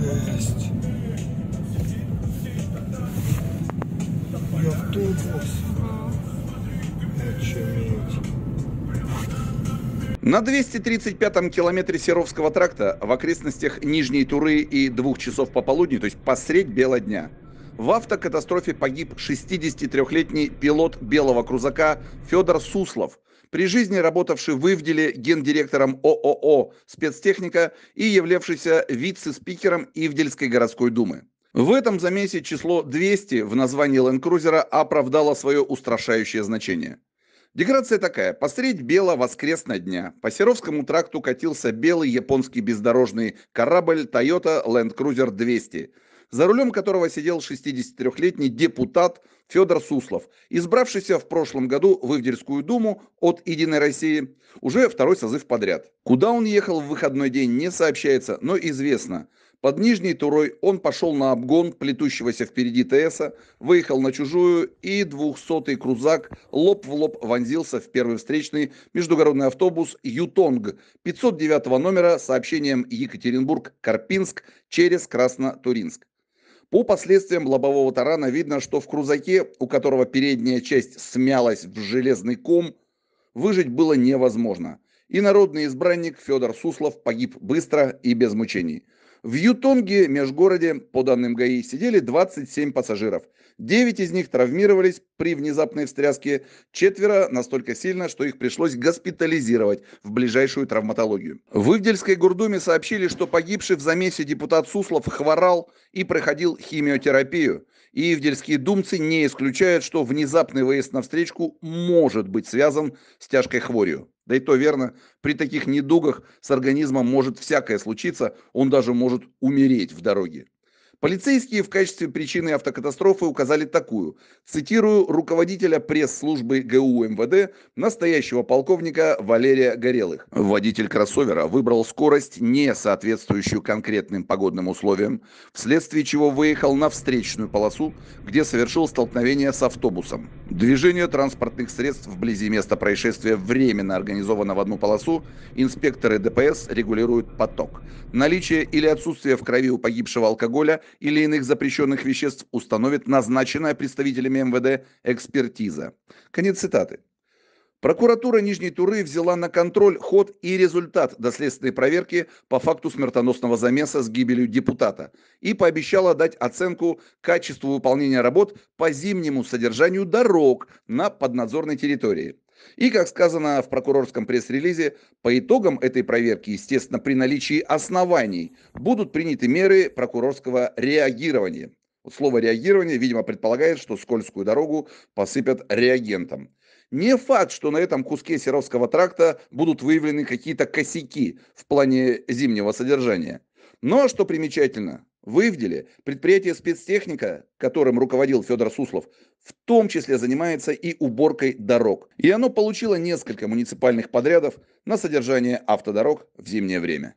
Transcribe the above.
Жесть. И автобус. Очуметь. На 235-м километре Серовского тракта в окрестностях Нижней Туры и двух часов пополудни, то есть посредь бела дня, в автокатастрофе погиб 63-летний пилот белого крузака Федор Суслов – при жизни работавший в Ивделе гендиректором ООО «Спецтехника» и являвшийся вице-спикером Ивдельской городской думы. В этом замесе число 200 в названии Land Cruiser оправдало свое устрашающее значение. Декорация такая. Посредь бела воскресного дня по Серовскому тракту катился белый японский бездорожный корабль Toyota Land Cruiser 200, за рулем которого сидел 63-летний депутат Федор Суслов, избравшийся в прошлом году в Ивдельскую думу от «Единой России», уже второй созыв подряд. Куда он ехал в выходной день, не сообщается, но известно. Под Нижней Турой он пошел на обгон плетущегося впереди ТСа, выехал на чужую, и двухсотый крузак лоб в лоб вонзился в первый встречный междугородный автобус «Ютонг» 509 номера с сообщением Екатеринбург-Карпинск через красно Краснотуринск. По последствиям лобового тарана видно, что в крузаке, у которого передняя часть смялась в железный ком, выжить было невозможно. И народный избранник Федор Суслов погиб быстро и без мучений – в Ютонге, межгороде, по данным ГАИ, сидели 27 пассажиров. 9 из них травмировались при внезапной встряске, четверо настолько сильно, что их пришлось госпитализировать в ближайшую травматологию. В Ивдельской Гурдуме сообщили, что погибший в замесе депутат Суслов хворал и проходил химиотерапию. И Ивдельские думцы не исключают, что внезапный выезд на встречку может быть связан с тяжкой хворью. Да и то верно, при таких недугах с организмом может всякое случиться, он даже может умереть в дороге. Полицейские в качестве причины автокатастрофы указали такую, цитирую руководителя пресс-службы ГУ МВД, настоящего полковника Валерия Горелых. Водитель кроссовера выбрал скорость, не соответствующую конкретным погодным условиям, вследствие чего выехал на встречную полосу, где совершил столкновение с автобусом. Движение транспортных средств вблизи места происшествия временно организовано в одну полосу, инспекторы ДПС регулируют поток. Наличие или отсутствие в крови у погибшего алкоголя или иных запрещенных веществ установит назначенная представителями МВД экспертиза. Конец цитаты. Прокуратура Нижней Туры взяла на контроль ход и результат доследственной проверки по факту смертоносного замеса с гибелью депутата и пообещала дать оценку качеству выполнения работ по зимнему содержанию дорог на поднадзорной территории. И, как сказано в прокурорском пресс-релизе, по итогам этой проверки, естественно, при наличии оснований, будут приняты меры прокурорского реагирования. Вот слово «реагирование», видимо, предполагает, что скользкую дорогу посыпят реагентом. Не факт, что на этом куске Серовского тракта будут выявлены какие-то косяки в плане зимнего содержания. Но, что примечательно, в предприятие спецтехника, которым руководил Федор Суслов, в том числе занимается и уборкой дорог. И оно получило несколько муниципальных подрядов на содержание автодорог в зимнее время.